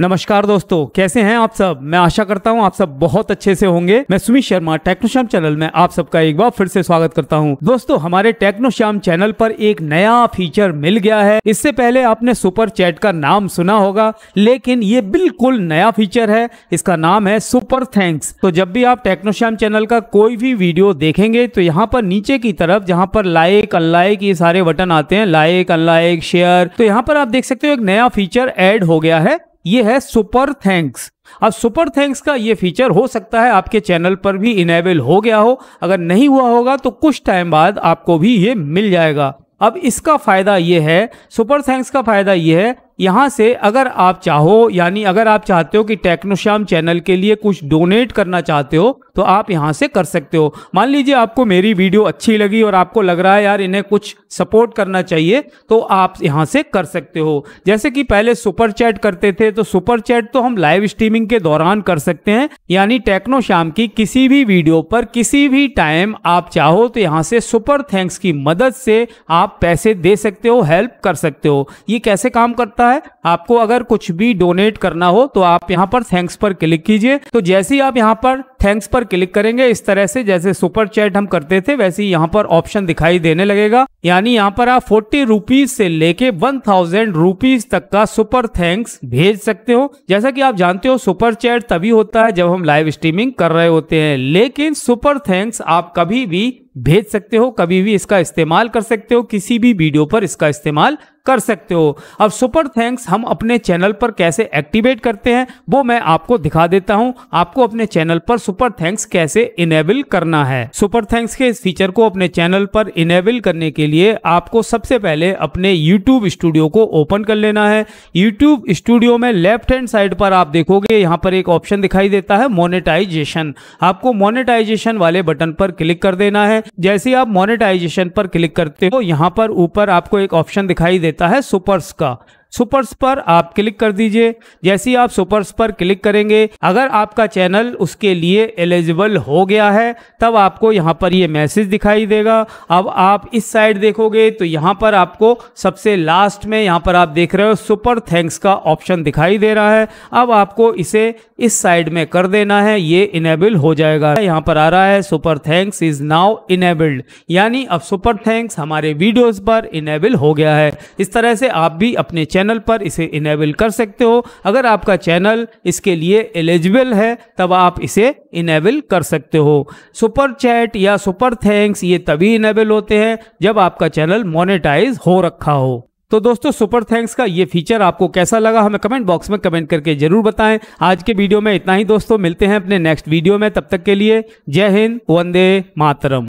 नमस्कार दोस्तों कैसे हैं आप सब मैं आशा करता हूं आप सब बहुत अच्छे से होंगे मैं सुमित शर्मा टेक्नोश्याम चैनल में आप सबका एक बार फिर से स्वागत करता हूं दोस्तों हमारे टेक्नोश्याम चैनल पर एक नया फीचर मिल गया है इससे पहले आपने सुपर चैट का नाम सुना होगा लेकिन ये बिल्कुल नया फीचर है इसका नाम है सुपर थैंक्स तो जब भी आप टेक्नोश्याम चैनल का कोई भी वीडियो देखेंगे तो यहाँ पर नीचे की तरफ जहाँ पर लाइक अनलाइक ये सारे बटन आते हैं लाइक अनलाइक शेयर तो यहाँ पर आप देख सकते हो एक नया फीचर एड हो गया है ये है सुपर थैंक्स अब सुपर थैंक्स का ये फीचर हो सकता है आपके चैनल पर भी इनेबल हो गया हो अगर नहीं हुआ होगा तो कुछ टाइम बाद आपको भी ये मिल जाएगा अब इसका फायदा ये है सुपर थैंक्स का फायदा ये है यहाँ से अगर आप चाहो यानी अगर आप चाहते हो कि टेक्नोश्याम चैनल के लिए कुछ डोनेट करना चाहते हो तो आप यहाँ से कर सकते हो मान लीजिए आपको मेरी वीडियो अच्छी लगी और आपको लग रहा है यार इन्हें कुछ सपोर्ट करना चाहिए तो आप यहाँ से कर सकते हो जैसे कि पहले सुपर चैट करते थे तो सुपर चैट तो हम लाइव स्ट्रीमिंग के दौरान कर सकते हैं यानी टेक्नो की किसी भी वीडियो पर किसी भी टाइम आप चाहो तो यहाँ से सुपर थैंक्स की मदद से आप पैसे दे सकते हो हेल्प कर सकते हो ये कैसे काम करता है है आपको अगर कुछ भी डोनेट करना हो तो आप यहाँ पर थैंक्स पर क्लिक कीजिए तो जैसे ही आप यहाँ पर थैंक्स पर क्लिक करेंगे इस तरह से जैसे सुपर चैट हम करते थे वैसे ही यहाँ पर ऑप्शन दिखाई देने लगेगा यानी यहाँ पर आप फोर्टी रूपीज से लेके वन थाउजेंड रुपीज तक का सुपर थैंक्स भेज सकते हो जैसा कि आप जानते हो सुपर चैट तभी होता है जब हम लाइव स्ट्रीमिंग कर रहे होते हैं लेकिन सुपर थैंक्स आप कभी भी भेज सकते हो कभी भी इसका इस्तेमाल कर सकते हो किसी भी वीडियो पर इसका इस्तेमाल कर सकते हो अब सुपर थैंक्स हम अपने चैनल पर कैसे एक्टिवेट करते हैं वो मैं आपको दिखा देता हूं आपको अपने चैनल पर सुपर थैंक्स कैसे इनेबल करना है सुपर थैंक्स के इस फीचर को अपने चैनल पर इनेबल करने के लिए आपको सबसे पहले अपने यूट्यूब स्टूडियो को ओपन कर लेना है यूट्यूब स्टूडियो में लेफ्ट हैंड साइड पर आप देखोगे यहाँ पर एक ऑप्शन दिखाई देता है मोनेटाइजेशन आपको मोनेटाइजेशन वाले बटन पर क्लिक कर देना है जैसे आप मोनेटाइजेशन पर क्लिक करते हो यहाँ पर ऊपर आपको एक ऑप्शन दिखाई दे लेता है सुपर्स का सुपर्स पर आप क्लिक कर दीजिए जैसे ही आप सुपर्स पर क्लिक करेंगे अगर आपका चैनल उसके लिए एलिजिबल हो गया है तब आपको यहाँ पर ये मैसेज दिखाई देगा अब आप इस साइड देखोगे तो यहाँ पर आपको सबसे लास्ट में यहाँ पर आप देख रहे हो सुपर थैंक्स का ऑप्शन दिखाई दे रहा है अब आपको इसे इस साइड में कर देना है ये इनेबल हो जाएगा यहाँ पर आ रहा है super thanks is now enabled यानी अब सुपर थैंक्स हमारे वीडियोज पर इनेबल हो गया है इस तरह से आप भी अपने चैनल चैनल पर इसे इनेबल कर सकते हो अगर आपका चैनल इसके लिए एलिजिबल है तब आप इसे इनेबल कर सकते हो सुपर चैट या सुपर थैंक्स ये तभी इनेबल होते हैं जब आपका चैनल मोनेटाइज हो रखा हो तो दोस्तों सुपर थैंक्स का ये फीचर आपको कैसा लगा हमें कमेंट बॉक्स में कमेंट करके जरूर बताएं आज के वीडियो में इतना ही दोस्तों मिलते हैं अपने नेक्स्ट वीडियो में तब तक के लिए जय हिंद वंदे मातरम